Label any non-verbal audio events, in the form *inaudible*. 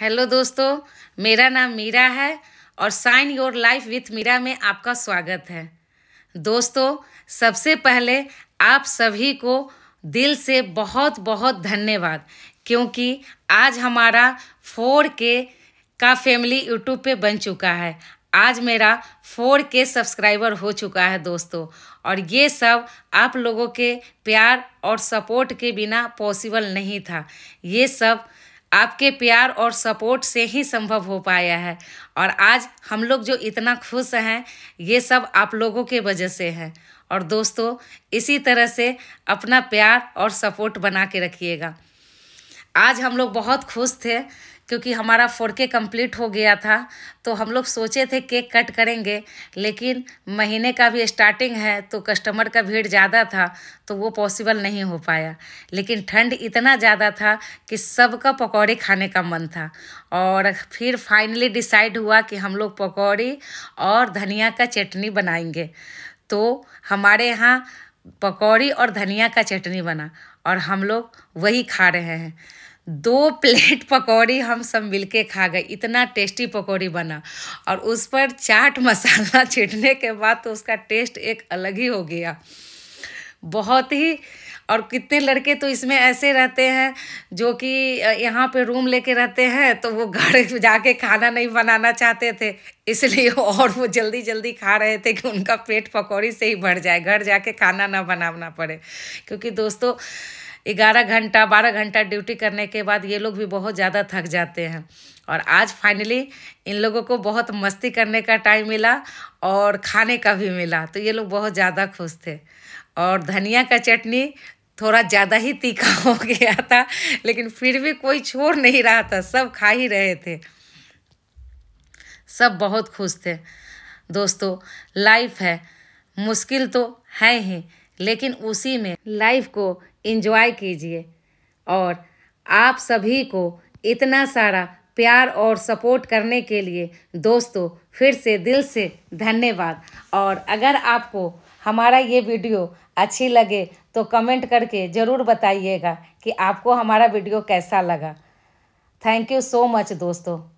hello दोस्तों मेरा नाम मीरा है और shine your life with Meera में आपका स्वागत है दोस्तों सबसे पहले आप सभी को दिल से बहुत बहुत धन्यवाद क्योंकि आज हमारा फोर के का फैमिली यूट्यूब पे बन चुका है आज मेरा फोर के सब्सक्राइबर हो चुका है दोस्तों और ये सब आप लोगों के प्यार और सपोर्ट के बिना पॉसिबल नहीं था ये सब आपके प्यार और सपोर्ट से ही संभव हो पाया है और आज हम लोग जो इतना खुश हैं ये सब आप लोगों के वजह से है और दोस्तों इसी तरह से अपना प्यार और सपोर्ट बना के रखिएगा आज हम लोग बहुत खुश थे क्योंकि हमारा फोर के कम्प्लीट हो गया था तो हम लोग सोचे थे केक कट करेंगे लेकिन महीने का भी स्टार्टिंग है तो कस्टमर का भीड़ ज़्यादा था तो वो पॉसिबल नहीं हो पाया लेकिन ठंड इतना ज़्यादा था कि सबका पकौड़े खाने का मन था और फिर फाइनली डिसाइड हुआ कि हम लोग पकौड़ी और धनिया का चटनी बनाएंगे तो हमारे यहाँ पकौड़ी और धनिया का चटनी बना और हम लोग वही खा रहे हैं दो प्लेट *laughs* पकौड़ी हम सब मिलके खा गए इतना टेस्टी पकौड़ी बना और उस पर चाट मसाला *laughs* छिटने के बाद तो उसका टेस्ट एक अलग ही हो गया बहुत ही और कितने लड़के तो इसमें ऐसे रहते हैं जो कि यहाँ पे रूम लेके रहते हैं तो वो घर जाके खाना नहीं बनाना चाहते थे इसलिए *laughs* और वो जल्दी जल्दी खा रहे थे कि उनका पेट पकौड़ी से ही भर जाए घर जाके खाना ना बनाना पड़े क्योंकि दोस्तों ग्यारह घंटा बारह घंटा ड्यूटी करने के बाद ये लोग भी बहुत ज़्यादा थक जाते हैं और आज फाइनली इन लोगों को बहुत मस्ती करने का टाइम मिला और खाने का भी मिला तो ये लोग बहुत ज़्यादा खुश थे और धनिया का चटनी थोड़ा ज़्यादा ही तीखा *laughs* हो गया था लेकिन फिर भी कोई छोड़ नहीं रहा था सब खा ही रहे थे सब बहुत खुश थे दोस्तों लाइफ है मुश्किल तो है ही लेकिन उसी में लाइफ को इंजॉय कीजिए और आप सभी को इतना सारा प्यार और सपोर्ट करने के लिए दोस्तों फिर से दिल से धन्यवाद और अगर आपको हमारा ये वीडियो अच्छी लगे तो कमेंट करके ज़रूर बताइएगा कि आपको हमारा वीडियो कैसा लगा थैंक यू सो मच दोस्तों